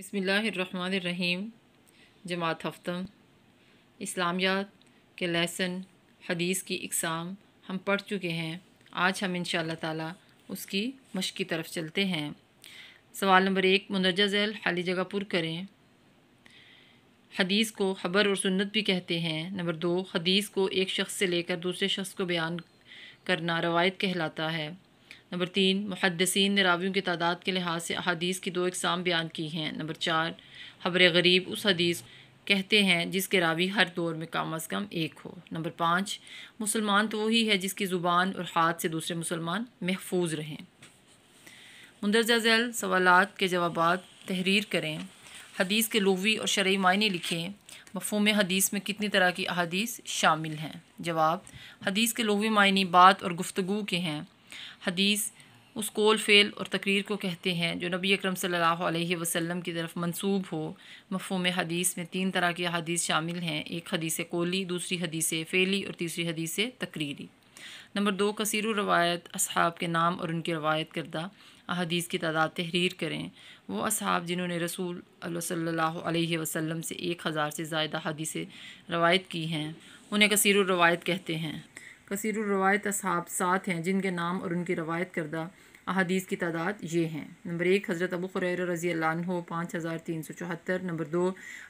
बसमीम जमात हफ्तम इस्लामियात के लेसन हदीस की इकसाम हम पढ़ चुके हैं आज हम इन ताला उसकी मश की तरफ चलते हैं सवाल नंबर एक मुंदरजा जैल खाली जगह पुर करें हदीस को खबर और सुन्नत भी कहते हैं नंबर दो हदीस को एक शख्स से लेकर दूसरे शख्स को बयान करना रवायत कहलाता है नंबर तीन मुहदसिन ने रावियों की तादाद के लिहाज से अदीस की दो इकसाम बयान की हैं नंबर चार खबर गरीब उस हदीस कहते हैं जिसके रावी हर दौर में कम अज़ कम एक हो नंबर पाँच मुसलमान तो वही है जिसकी ज़ुबान और हाथ से दूसरे मुसलमान महफूज रहें मंदरजा झैल सवाल के जवाब तहरीर करें हदीस के लवी और शर्य मायने लिखें मफहम हदीस में कितनी तरह की अदीस शामिल हैं जवाब हदीस के लोवी मायने बात और गुफ्तु के हैं हदीस उस कोल फ़ेल और तकरीर को कहते हैं जो नबी अकरम सल्लल्लाहु अलैहि वसल्लम की तरफ मंसूब हो मफहम हदीस में तीन तरह की हदीस शामिल हैं एक हदीस कोली दूसरी हदीस फ़ेली और तीसरी हदीस तकरीरी नंबर दो कसर रवायत असहाब के नाम और उनकी रवायत करदा अदीस की तादाद तहरीर करें वो असहाब जिन्होंने रसूल अलैहि वसल्लम से एक हज़ार से ज़ायदा हदीसें रवायत की हैं उन्हें कसर रवायत कहते हैं कसर रवायत असहाब सात हैं जिनके नाम और उनकी रवायत करदा अहदीस की तादाद ये हैं नंबर एक हज़रत अबू ख़ुर रज़ी अल्लाह पाँच हज़ार तीन सौ चौहत्तर नंबर दो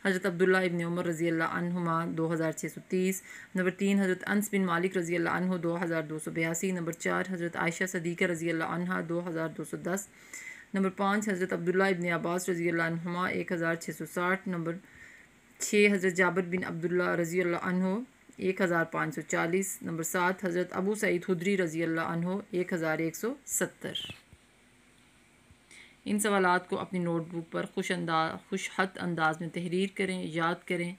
हज़रत अब्दुल्ला इबन उमर रज़ी अल्लाहमा दो हज़ार छः सौ तीस नंबर तीन हज़रत अनस बिन मालिक रज़ी अल्लाह दो हज़ार दो सौ बयासी नंबर चार हज़रत आयशा सदीक रज़ी अल्लाह दो हज़ार दो सौ दस नंबर पाँच हज़रत अब्दुल्ला इबन अब्बास रज़ी एक हज़ार छः सौ साठ नंबर छः हज़रत जाबर बिन अब्दुल्ला रज़ी अल्लाह एक हज़ार पाँच सौ चालीस नंबर सात हज़रत अबू सईद हुदरी रज़ी अल्लाह एक हज़ार एक सौ सत्तर इन सवालात को अपनी नोटबुक पर खुश अंदाज खुश हत अंदाज में तहरीर करें याद करें